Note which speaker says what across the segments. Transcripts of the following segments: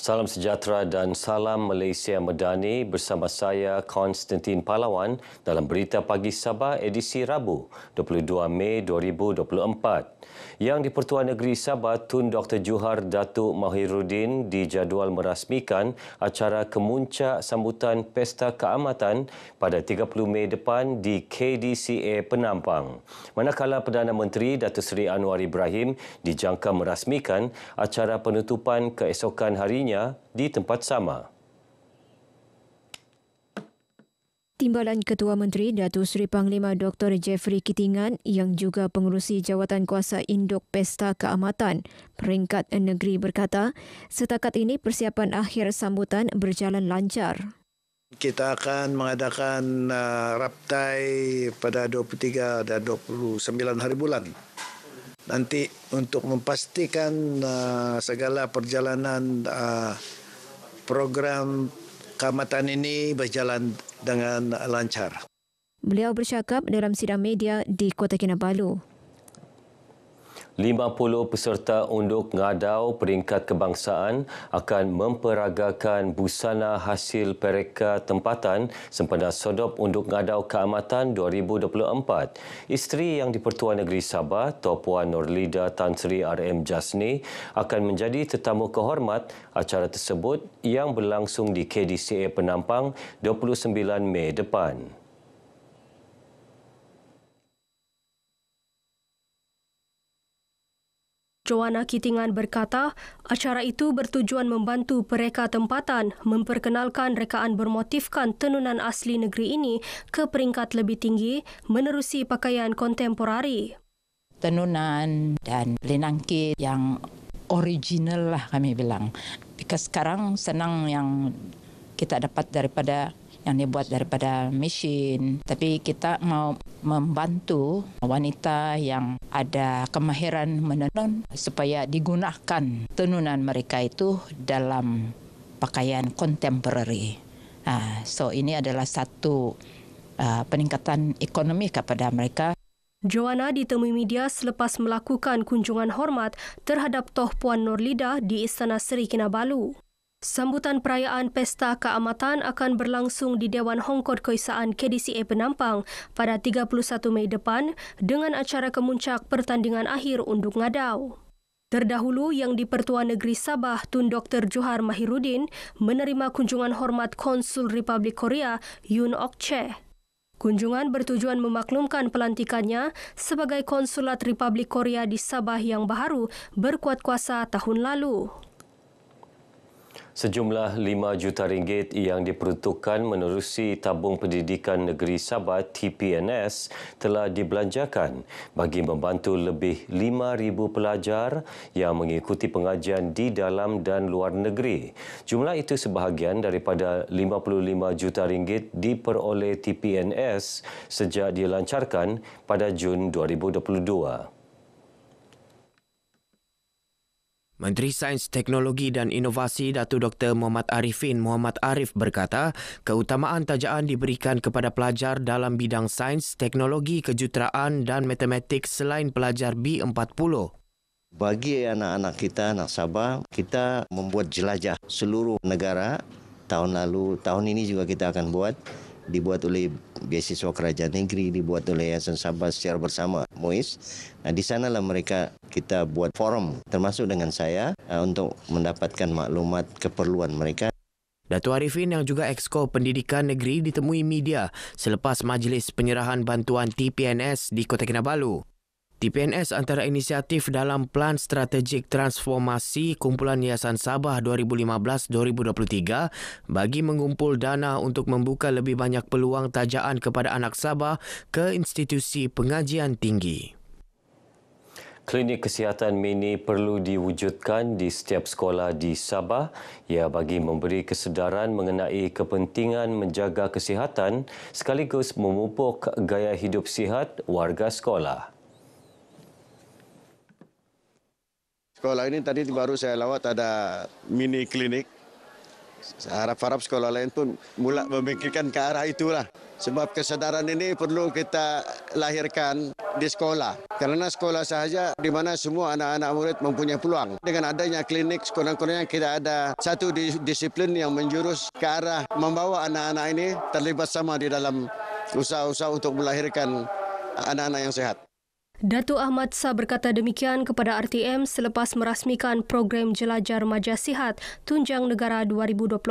Speaker 1: Salam sejahtera dan salam Malaysia Medani bersama saya Konstantin Palawan dalam Berita Pagi Sabah edisi Rabu 22 Mei 2024 yang di-Pertuan Negeri Sabah Tun Dr. Johar Datuk Mahirudin dijadual merasmikan acara kemuncak sambutan Pesta Keamatan pada 30 Mei depan di KDCA Penampang. Manakala Perdana Menteri Datuk Seri Anwar Ibrahim dijangka merasmikan acara penutupan keesokan harinya di tempat sama.
Speaker 2: Timbalan Ketua Menteri Datuk Seri Panglima Dr. Jeffrey Kitingan yang juga pengurusi jawatan kuasa Induk Pesta Keamatan peringkat negeri berkata, setakat ini persiapan akhir sambutan berjalan lancar.
Speaker 3: Kita akan mengadakan uh, raptai pada 23 dan
Speaker 1: 29 hari bulan. Nanti untuk memastikan uh, segala perjalanan uh, program keamatan ini berjalan dengan lancar.
Speaker 2: Beliau bercakap dalam sidang media di Kota Kinabalu.
Speaker 1: 50 peserta unduk ngadau peringkat kebangsaan akan memperagakan busana hasil pereka tempatan sempena sodop unduk ngadau keamatan 2024. Isteri yang di-Pertuan Negeri Sabah, Topuan Norlida Tan Sri RM Jasni akan menjadi tetamu kehormat acara tersebut yang berlangsung di KDCA Penampang 29 Mei depan.
Speaker 3: Joanna Kitingan berkata, acara itu bertujuan membantu pereka tempatan memperkenalkan rekaan bermotifkan tenunan asli negeri ini ke peringkat lebih tinggi menerusi pakaian kontemporari.
Speaker 2: Tenunan dan linangkit yang original lah kami bilang. Because sekarang senang yang kita dapat daripada yang dibuat daripada mesin. Tapi kita mau membantu wanita yang ada kemahiran menenun supaya digunakan tenunan mereka itu dalam pakaian kontemporari. Uh, so ini adalah satu uh, peningkatan ekonomi kepada mereka.
Speaker 3: Joanna ditemui media selepas melakukan kunjungan hormat terhadap Toh Puan Norlida di Istana Seri Kinabalu. Sambutan perayaan Pesta Keamatan akan berlangsung di Dewan Hongkod Koisaan KDCA Penampang pada 31 Mei depan dengan acara kemuncak pertandingan akhir Unduk Ngadau. Terdahulu yang di Pertuan Negeri Sabah Tun Dr. Johar Mahirudin menerima kunjungan hormat Konsul Republik Korea Yun Ok Che. Kunjungan bertujuan memaklumkan pelantikannya sebagai Konsulat Republik Korea di Sabah yang baru berkuat kuasa tahun lalu.
Speaker 1: Sejumlah 5 juta ringgit yang diperuntukkan menerusi Tabung Pendidikan Negeri Sabah TPNS telah dibelanjakan bagi membantu lebih 5,000 pelajar yang mengikuti pengajian di dalam dan luar negeri. Jumlah itu sebahagian daripada 55 juta ringgit diperoleh TPNS sejak dilancarkan pada Jun 2022. Menteri Sains Teknologi dan Inovasi Datu Dr. Muhammad Arifin Muhammad Arif berkata, keutamaan tajaan diberikan kepada pelajar dalam bidang sains, teknologi, kejuteraan dan matematik selain pelajar B40. Bagi anak-anak kita, anak Sabah, kita membuat jelajah seluruh negara tahun lalu, tahun ini juga kita akan buat dibuat oleh beasiswa kerajaan negeri, dibuat oleh Yayasan Sabah secara bersama MUIS. Nah, di sanalah mereka kita buat forum termasuk dengan saya uh, untuk mendapatkan maklumat keperluan mereka. Datuk Arifin yang juga Exco Pendidikan Negeri ditemui media selepas majlis penyerahan bantuan TPNS di Kota Kinabalu. TPNS antara inisiatif dalam Plan Strategik Transformasi Kumpulan Yayasan Sabah 2015-2023 bagi mengumpul dana untuk membuka lebih banyak peluang tajaan kepada anak Sabah ke institusi pengajian tinggi. Klinik kesihatan mini perlu diwujudkan di setiap sekolah di Sabah ia bagi memberi kesedaran mengenai kepentingan menjaga kesihatan sekaligus memupuk gaya hidup sihat warga sekolah. Sekolah ini tadi baru saya lawat ada mini klinik. Saya harap-harap sekolah lain pun mula memikirkan ke arah itulah. Sebab kesadaran ini perlu kita lahirkan di sekolah. Karena sekolah sahaja di mana semua anak-anak murid mempunyai peluang. Dengan adanya klinik, sekurang-kurangnya kita ada satu disiplin yang menjurus ke arah membawa anak-anak ini terlibat sama di dalam usaha-usaha untuk melahirkan anak-anak yang sehat.
Speaker 3: Datuk Ahmad Sa berkata demikian kepada RTM selepas merasmikan program Jelajah Remaja Sihat Tunjang Negara 2024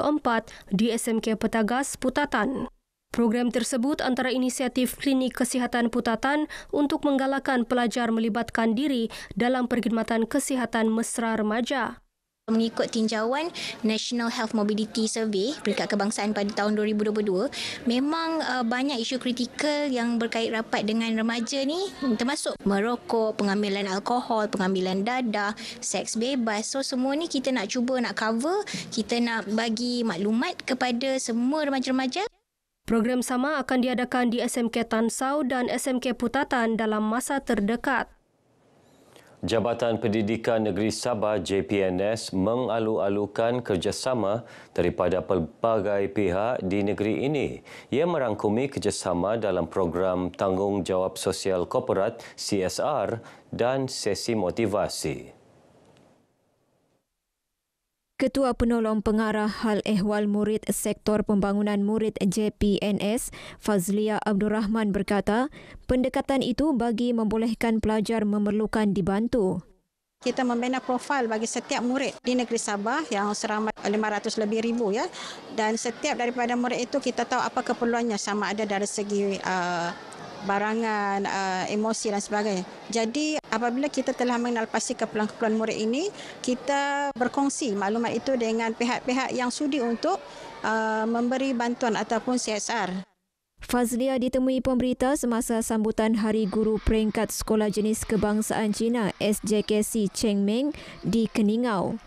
Speaker 3: di SMK Petagas, Putatan. Program tersebut antara inisiatif Klinik Kesihatan Putatan untuk menggalakkan pelajar melibatkan diri dalam perkhidmatan kesihatan mesra remaja
Speaker 2: mengikut tinjauan National Health Mobility Survey peringkat kebangsaan pada tahun 2022 memang uh, banyak isu kritikal yang berkait rapat dengan remaja ni termasuk merokok, pengambilan alkohol, pengambilan dadah, seks bebas. So semua ni kita nak cuba nak cover, kita nak bagi maklumat kepada semua
Speaker 3: remaja-remaja. Program sama akan diadakan di SMK Tansau dan SMK Putatan dalam masa terdekat.
Speaker 1: Jabatan Pendidikan Negeri Sabah JPNS mengalu-alukan kerjasama daripada pelbagai pihak di negeri ini. Ia merangkumi kerjasama dalam program tanggungjawab sosial korporat CSR dan sesi motivasi.
Speaker 2: Ketua Penolong Pengarah Hal Ehwal Murid Sektor Pembangunan Murid JPNS, Fazlia Abdul Rahman berkata, pendekatan itu bagi membolehkan pelajar memerlukan dibantu. Kita membina profil bagi setiap murid di negeri Sabah yang seramai 500 lebih ribu ya. Dan setiap daripada murid itu kita tahu apa keperluannya sama ada dari segi uh, barangan, uh, emosi dan sebagainya. Jadi apabila kita telah mengenal pasti keperluan-keperluan murid ini, kita berkongsi maklumat itu dengan pihak-pihak yang sudi untuk uh, memberi bantuan ataupun CSR. Fazlia ditemui pemberita semasa sambutan Hari Guru Peringkat Sekolah Jenis Kebangsaan Cina SJKC Cheng Meng di Keningau.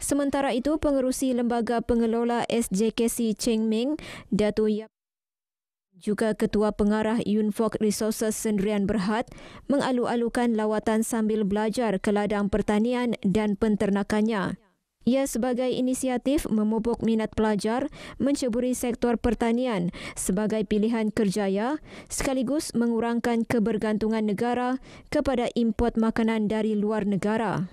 Speaker 2: Sementara itu, pengerusi Lembaga Pengelola SJKC Cheng Meng, Datu Yap juga Ketua Pengarah UNFOC Resources Sendrian Berhad mengalu-alukan lawatan sambil belajar ke ladang pertanian dan penternakannya. Ia sebagai inisiatif memupuk minat pelajar menceburi sektor pertanian sebagai pilihan kerjaya sekaligus mengurangkan kebergantungan negara kepada import makanan dari luar negara.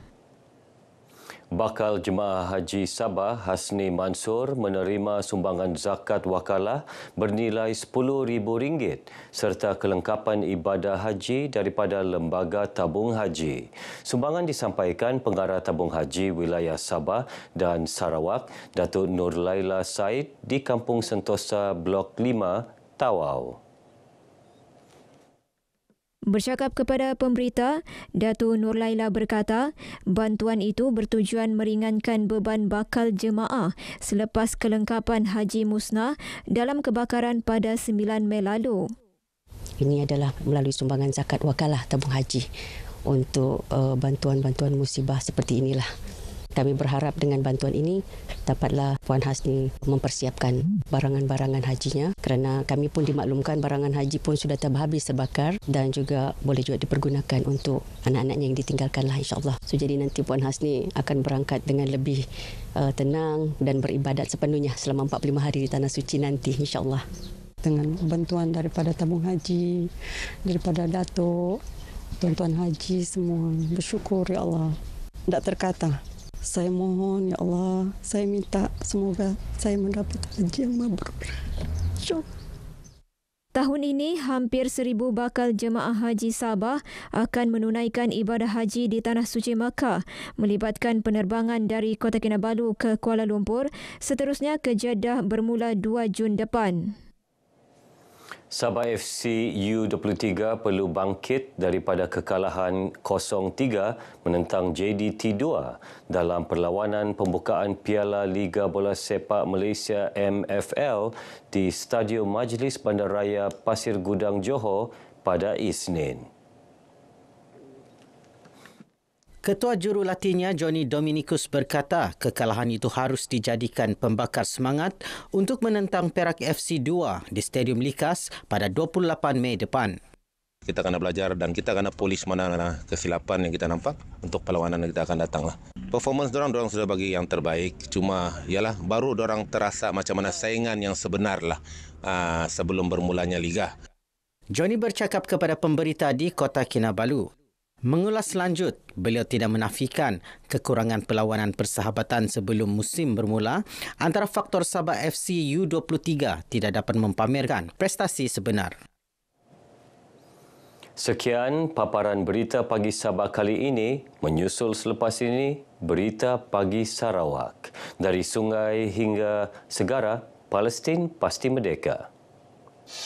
Speaker 1: Bakal Jemaah Haji Sabah Hasni Mansur menerima sumbangan zakat wakalah bernilai rm ringgit serta kelengkapan ibadah haji daripada Lembaga Tabung Haji. Sumbangan disampaikan Pengarah Tabung Haji Wilayah Sabah dan Sarawak, Datuk Nur Laila Said di Kampung Sentosa Blok 5, Tawau.
Speaker 2: Bercakap kepada pemberita, Datu Nur Laila berkata, bantuan itu bertujuan meringankan beban bakal jemaah selepas kelengkapan Haji Musnah dalam kebakaran pada 9 Mei lalu.
Speaker 3: Ini adalah melalui sumbangan zakat wakalah tabung haji untuk eh, bantuan-bantuan musibah seperti inilah kami berharap dengan bantuan ini dapatlah Puan Hasni mempersiapkan barangan-barangan hajinya kerana kami pun dimaklumkan barangan haji pun sudah terhabis terbakar dan juga boleh juga dipergunakan untuk anak-anaknya yang ditinggalkan lah insyaAllah. So, jadi nanti Puan Hasni akan berangkat dengan lebih uh, tenang dan beribadat sepenuhnya selama 45 hari di Tanah Suci nanti insyaAllah. Dengan bantuan daripada tabung haji, daripada datuk, tuan-tuan haji semua bersyukur ya Allah. Tak terkata saya
Speaker 2: mohon ya Allah saya minta semoga saya mendapat haji yang mabrur Tahun ini, hampir seribu bakal jemaah haji Sabah akan menunaikan ibadah haji di Tanah Suci Makkah melibatkan penerbangan dari Kota Kinabalu ke Kuala Lumpur seterusnya ke Jeddah bermula 2 Jun depan.
Speaker 1: Sabah FC U23 perlu bangkit daripada kekalahan 0-3 menentang JDT2 dalam perlawanan pembukaan Piala Liga Bola Sepak Malaysia MFL di Stadium Majlis Bandaraya Pasir Gudang Johor pada Isnin. Ketua Jurulatihnya Johnny Dominicus berkata kekalahan itu harus dijadikan pembakar semangat untuk menentang Perak FC2 di Stadium Likas pada 28 Mei depan. Kita kena belajar dan kita kena polis mana mana kesilapan yang kita nampak untuk perlawanan yang kita akan datang lah. Performance dorang dorang sudah bagi yang terbaik. Cuma ialah baru orang terasa macam mana saingan yang sebenar lah ah, sebelum bermulanya liga. Johnny bercakap kepada pemberita di Kota Kinabalu Mengulas lanjut, beliau tidak menafikan kekurangan perlawanan persahabatan sebelum musim bermula antara faktor Sabah FC U23 tidak dapat mempamerkan prestasi sebenar. Sekian paparan berita pagi Sabah kali ini. Menyusul selepas ini, berita pagi Sarawak. Dari sungai hingga segara, Palestin pasti merdeka.